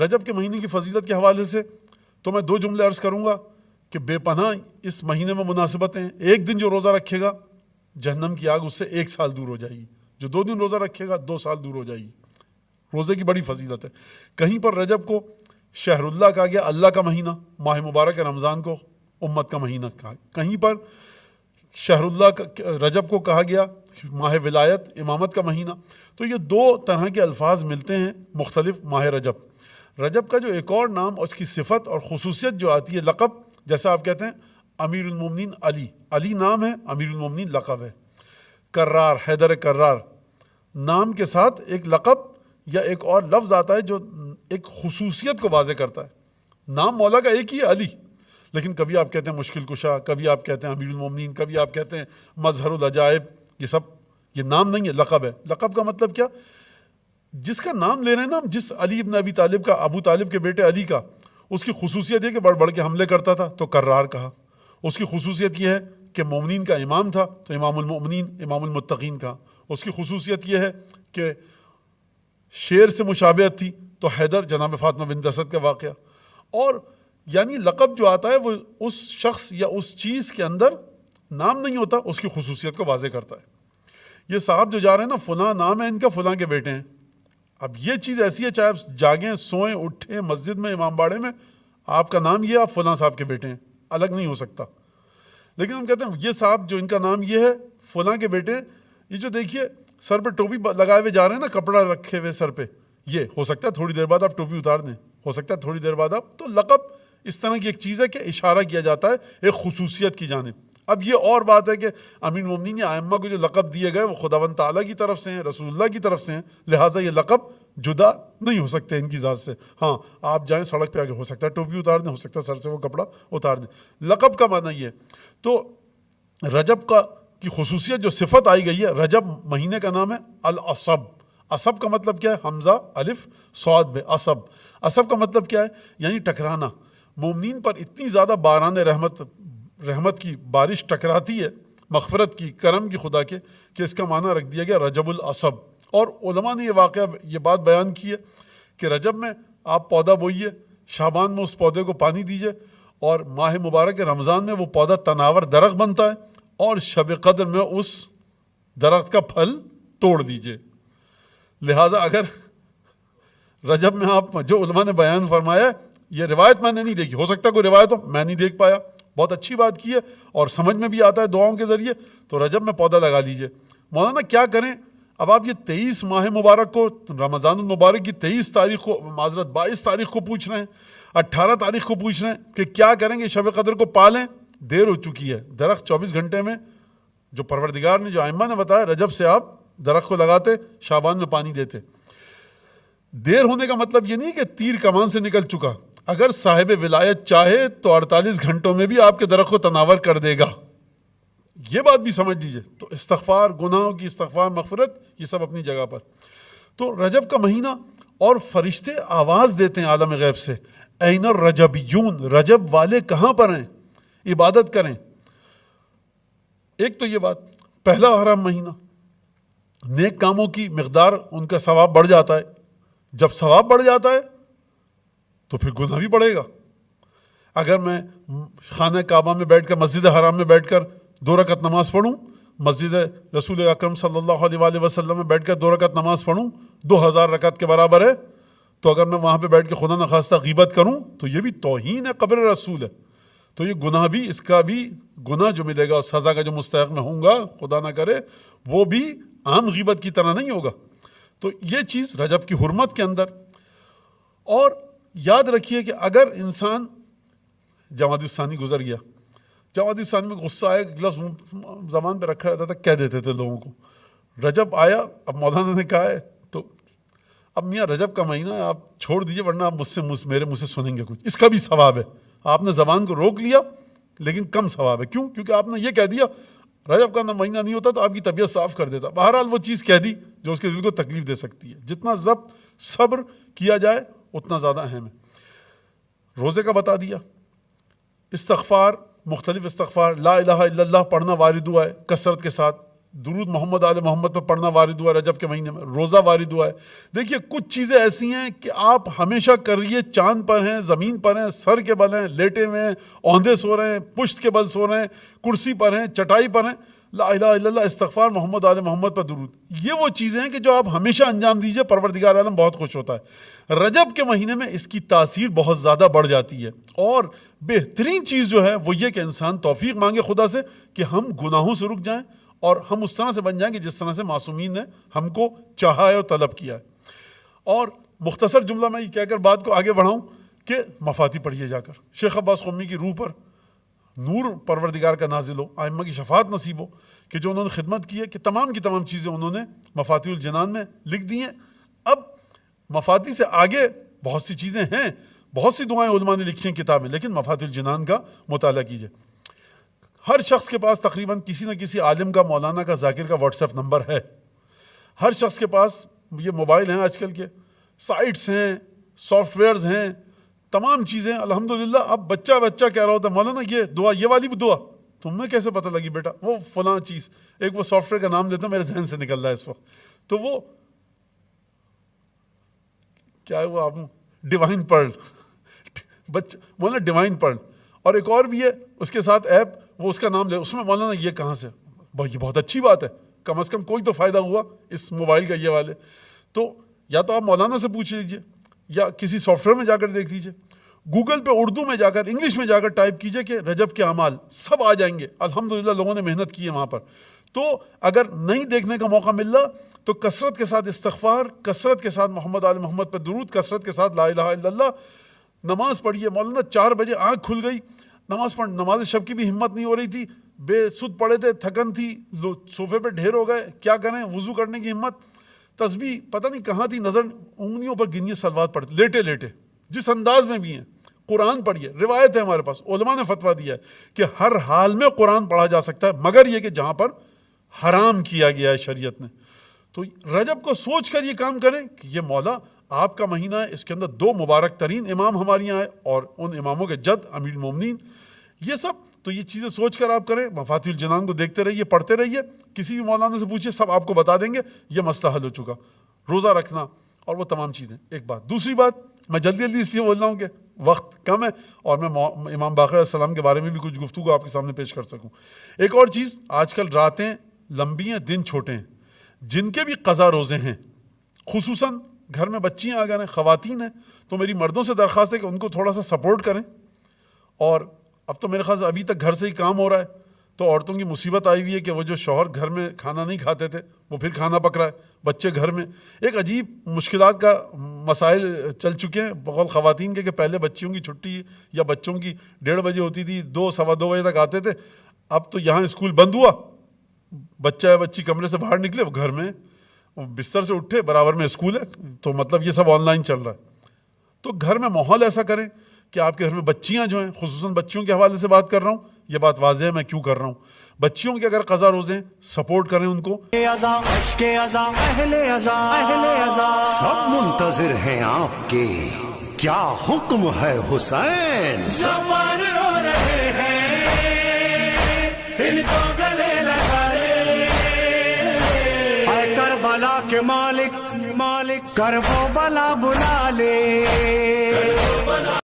रजब के महीने की फजीलत के हवाले से तो मैं दो जुमले अर्ज़ करूँगा कि बेपना इस महीने में मुनासिबतें एक दिन जो रोज़ा रखेगा जहन्नम की आग उससे एक साल दूर हो जाएगी जो दो दिन रोज़ा रखेगा दो साल दूर हो जाएगी रोज़े की बड़ी फजीलत है कहीं पर रजब को शहरुल्ला कहा गया अल्लाह का महीना माह मुबारक रमज़ान को उम्मत का महीना कहा कहीं पर शहरुल्ला रजब को कहा गया माह विलायत इमामत का महीना तो ये दो तरह के अल्फाज मिलते हैं मुख्तलिफ माह रजब रजब का जो एक और नाम और उसकी सिफत और खसूसियत जो आती है लक़ब जैसा आप कहते हैं अमीरमिन अली अली नाम है अमीरमिन लक़ब है कर्रार हैदर कर्रार नाम के साथ एक लक़ब या एक और लफ्ज़ आता है जो एक खसूसियत को वाज करता है नाम मौला का एक ही है अली लेकिन कभी आप कहते हैं मुश्किल कुशा कभी आप कहते हैं अमीरमिन कभी आप कहते हैं मजहर अजायब ये सब ये नाम नहीं है लक़ब है लक़ब का मतलब क्या जिसका नाम ले रहे हैं ना हम जिस अली इब्न अबी तालिब का अबू तालिब के बेटे अली का उसकी खसूसियत यह कि बढ़ बढ़ के हमले करता था तो कर्रार कहा उसकी खसूसियत यह है कि ममिन का इमाम था तो इमाममिन इमामतकीन कहा उसकी खसूसियत यह है कि शेर से मुशाबत थी तो हैदर जनाब फातमा बिन दसद का वाक़ और यानी लकब जो आता है वो उस शख्स या उस चीज़ के अंदर नाम नहीं होता उसकी खसूसियत को वाजे करता है ये साहब जो जा रहे हैं ना फ़लाँ नाम है इनका फ़लाँ के बेटे हैं अब ये चीज़ ऐसी है चाहे आप जागें सोएं उठें मस्जिद में इमाम बाड़े में आपका नाम ये आप फलां साहब के बेटे हैं अलग नहीं हो सकता लेकिन हम कहते हैं ये साहब जो इनका नाम ये है फलां के बेटे हैं ये जो देखिए सर पर टोपी लगाए हुए जा रहे हैं ना कपड़ा रखे हुए सर पर ये हो सकता है थोड़ी देर बाद आप टोपी उतार दें हो सकता है थोड़ी देर बाद आप तो लकब इस तरह की एक चीज़ है कि इशारा किया जाता है एक खसूसियत की जानब अब ये और बात है कि अमीन मोमिन या आयमा को जो लक़ब दिए गए वो खुदावन ताला की तरफ से हैं रसूलुल्लाह की तरफ से हैं लिहाजा ये लक़ब जुदा नहीं हो सकते इनकी ज़ात से हाँ आप जाएं सड़क पे आगे हो सकता है टोपी उतार दें हो सकता है सर से वो कपड़ा उतार दें लक़ब का माना ये तो रजब का की खसूसियत जो सिफत आई गई है रजब महीने का नाम है अलअसब असब का मतलब क्या है हमज़ा अलिफ सौद असब असब का मतलब क्या है यानी टकराना मोमिन पर इतनी ज़्यादा बारान रहमत रहमत की बारिश टकराती है मफफरत की करम की खुदा के कि इसका माना रख दिया गया रजबुल असब और ने यह वाक़ ये बात बयान की है कि रजब में आप पौधा बोइए शाबान में उस पौधे को पानी दीजिए और माह मुबारक रमज़ान में वो पौधा तनावर दरख बनता है और शब कदर में उस दरख्त का फल तोड़ दीजिए लिहाजा अगर रजब में आप जो उलमा ने बयान फरमाया ये रिवायत मैंने नहीं देखी हो सकता कोई रिवायत हो मैं नहीं देख पाया बहुत अच्छी बात की है और समझ में भी आता है दुआओं के ज़रिए तो रजब में पौधा लगा लीजिए मौलाना क्या करें अब आप ये तेईस माह मुबारक को रमज़ान मुबारक की तेईस तारीख को माजरत बाईस तारीख को पूछ रहे हैं अट्ठारह तारीख को पूछ रहे हैं कि क्या करेंगे शब कदर को पालें देर हो चुकी है दरख्त चौबीस घंटे में जो परवरदिगार ने जो आयमा ने बताया रजब से आप दरख्त को लगाते शाबान में पानी देते देर होने का मतलब ये नहीं कि तीर कमान से निकल चुका अगर साहिब विलायत चाहे तो 48 घंटों में भी आपके दर को तनावर कर देगा ये बात भी समझ लीजिए तो इस्तफ़ार गुनाहों की इस्तफ़ार मफफरत ये सब अपनी जगह पर तो रजब का महीना और फरिश्ते आवाज़ देते हैं आलम गैब से ऐन रजब यून रजब वाले कहाँ पर हैं इबादत करें एक तो ये बात पहला हराम महीना नेक कामों की मकदार उनका सवाब बढ़ जाता है जब सवाब बढ़ जाता है तो फिर गुना भी बढ़ेगा अगर मैं खाना काबा में बैठ कर मस्जिद हराम में बैठ कर दो रकत नमाज़ पढ़ूँ मस्जिद रसूल अक्रम सल्ला वसलम में बैठ कर दो रकत नमाज़ पढ़ूँ दो हज़ार रकत के बराबर है तो अगर मैं वहाँ पर बैठ के खुदा नखास्ता गीबत करूँ तो ये भी तोहन है कब्र रसूल है तो ये गुना भी इसका भी गुना जो मिलेगा और सज़ा का जो मुस्तक में होगा खुदा ना करे वो भी आम गीबत की तरह नहीं होगा तो ये चीज़ रजब की हरमत के अंदर और याद रखिए कि अगर इंसान जमातानी गुजर गया जमातानी में गुस्सा आया गिलास जबान पे रखा रहता था कह देते थे लोगों को रजब आया अब मौलाना ने कहा है तो अब मियाँ रजब का महीना आप छोड़ दीजिए वरना आप मुझसे मुझ मेरे मुझसे सुनेंगे कुछ इसका भी सवाब है आपने जबान को रोक लिया लेकिन कम सवाब है क्यों क्योंकि आपने ये कह दिया रजब का ना महीना नहीं होता तो आपकी तबीयत साफ कर देता बहरहाल वो चीज़ कह दी जो उसके दिल को तकलीफ दे सकती है जितना जब सब्र किया जाए उतना ज़्यादा अहम है रोज़े का बता दिया इस्तफ़ार मुख्तलिफ इस्तफ़ार ला पढ़ना वारिद हुआ है कसरत के साथ दरूद मोहम्मद आल मोहम्मद पर पढ़ना वारिद हुआ है रजब के महीने में रोज़ा वारिद हुआ है देखिए कुछ चीज़ें ऐसी हैं कि आप हमेशा करिए चांद पर हैं ज़मीन पर हैं सर के बल हैं लेटे हुए हैं औंधे सो रहे हैं पुश्त के बल सो रहे हैं कुर्सी पर हैं चटाई पर हैं ला ला इस्तफ़ार मोहम्मद आल मोहम्मद पर दरूद ये वो चीज़ें हैं कि जो आप हमेशा अंजाम दीजिए परवरदिगार आलम बहुत खुश होता है रजब के महीने में इसकी तासीर बहुत ज़्यादा बढ़ जाती है और बेहतरीन चीज़ जो है वो ये कि इंसान तोफ़ी मांगे खुदा से कि हम गुनाहों से रुक जाएँ और हम उस तरह से बन जाएंगे जिस तरह से मासूमी ने हमको चाह है और तलब किया है और मुख्तसर जुमला मैं ये कहकर बात को आगे बढ़ाऊँ कि मफाती पढ़िए जाकर शेख अब्बास कौमी की रूह पर नूर परवरदिगार का नाजिल हो आयमा की शफात नसीब हो कि जो उन्होंने खिदमत की है कि तमाम की तमाम चीज़ें उन्होंने मफातुलजनान में लिख दी हैं अब मफाती से आगे बहुत सी चीज़ें हैं बहुत सी दुआएँ उलमा ने लिखी हैं किताबें लेकिन मफातुलजनान का मताल कीजिए हर शख्स के पास तकरीबन किसी न किसी आलम का मौलाना का जाकिर का व्हाट्सएप नंबर है हर शख्स के पास ये मोबाइल हैं आजकल के साइट्स हैं सॉफ्टवेयर्स हैं तमाम चीज़ें अलहमदिल्ला अब बच्चा बच्चा कह रहा होता मौलाना ये दुआ ये वाली भी दुआ तुम्हें कैसे पता लगी बेटा वो फलां चीज़ एक वो सॉफ्टवेयर का नाम देता मेरे जहन से निकल रहा है इस वक्त तो वो क्या है वो आप डिवाइन पर्ल बच्चा मौलाना डिवाइन पर्ल और एक और भी है उसके साथ ऐप वो उसका नाम ले उसमें मौलाना ये कहाँ से ये बहुत अच्छी बात है कम अज़ कम कोई तो फ़ायदा हुआ इस मोबाइल का ये वाले तो या तो आप मौलाना से पूछ लीजिए या किसी सॉफ्टवेयर में जाकर देख लीजिए गूगल पे उर्दू में जाकर इंग्लिश में जाकर टाइप कीजिए कि रजब के अमाल सब आ जाएंगे अल्हम्दुलिल्लाह लोगों ने मेहनत की है वहाँ पर तो अगर नहीं देखने का मौका मिल रहा तो कसरत के साथ इस्तफार कसरत के साथ मोहम्मद आल मोहम्मद पर दरूद कसरत के साथ ला इला नमाज़ पढ़िए मौलाना चार बजे आँख खुल गई नमाज पढ़ नमाज शब की भी हिम्मत नहीं हो रही थी बेसुद पड़े थे थकन थी सोफे पर ढेर हो गए क्या करें वज़ू करने की हिम्मत तस्बी पता नहीं कहाँ थी नज़र उंगलियों पर गिनिए सलवार पढ़ लेटे लेटे जिस अंदाज में भी हैं कुरान पढ़िए रिवायत है हमारे पास उलमा ने फतवा दिया है कि हर हाल में कुरान पढ़ा जा सकता है मगर ये कि जहाँ पर हराम किया गया है शरीयत ने तो रजब को सोच कर ये काम करें कि ये मौला आपका महीना है इसके अंदर दो मुबारक तरीन इमाम हमारे यहाँ आए और उन इमामों के जद अमीर मोमिन ये सब तो ये चीज़ें सोच कर आप करें मफातिल जनान को देखते रहिए पढ़ते रहिए किसी भी मौलाना से पूछिए सब आपको बता देंगे ये मसला हल हो चुका रोज़ा रखना और वो तमाम चीज़ें एक बात दूसरी बात मैं जल्दी जल्दी इसलिए बोल रहा हूँ कि वक्त कम है और मैं इमाम बाकर सलाम के बारे में भी कुछ गुफ्तु आपके सामने पेश कर सकूँ एक और चीज़ आजकल रातें लंबी हैं दिन छोटे हैं जिनके भी कज़ा रोज़े हैं खसूस घर में बच्चियाँ अगर हैं ख़वान हैं तो मेरी मर्दों से दरख्वास्त है कि उनको थोड़ा सा सपोर्ट करें और अब तो मेरे ख्याल अभी तक घर से ही काम हो रहा है तो औरतों की मुसीबत आई हुई है कि वो जो शोहर घर में खाना नहीं खाते थे वो फिर खाना पक रहा है बच्चे घर में एक अजीब मुश्किल का मसाइल चल चुके हैं बहुत ख़वान के कि पहले बच्चियों की छुट्टी या बच्चों की डेढ़ बजे होती थी दो सवा दो बजे तक आते थे अब तो यहाँ स्कूल बंद हुआ बच्चा या बच्ची कमरे से बाहर निकले वो घर में बिस्तर से उठे बराबर में स्कूल है तो मतलब ये सब ऑनलाइन चल रहा है तो घर में माहौल ऐसा करें कि आपके घर में बच्चियाँ जो हैं खसूस बच्चियों के हवाले से बात कर रहा हूँ ये बात वाज है मैं क्यों कर रहा हूँ बच्चियों के अगर कजा रोजे सपोर्ट करें उनको सब मुंतजर हैं आपके क्या हुक्म है हुसैन के मालिक मालिक कर वो बला बुला ले